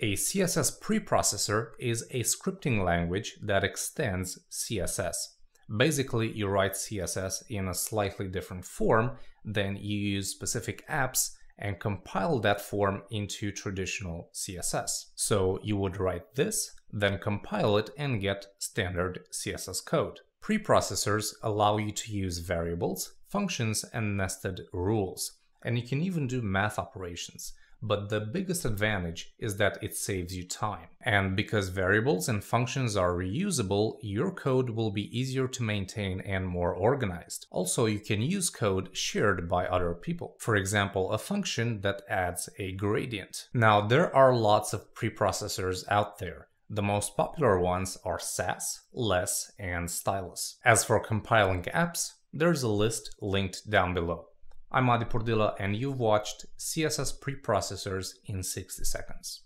A CSS preprocessor is a scripting language that extends CSS. Basically, you write CSS in a slightly different form, then you use specific apps and compile that form into traditional CSS. So you would write this, then compile it and get standard CSS code. Preprocessors allow you to use variables, functions, and nested rules, and you can even do math operations but the biggest advantage is that it saves you time. And because variables and functions are reusable, your code will be easier to maintain and more organized. Also, you can use code shared by other people. For example, a function that adds a gradient. Now, there are lots of preprocessors out there. The most popular ones are SAS, LESS, and Stylus. As for compiling apps, there's a list linked down below. I'm Adi Pordilla and you've watched CSS Preprocessors in 60 Seconds.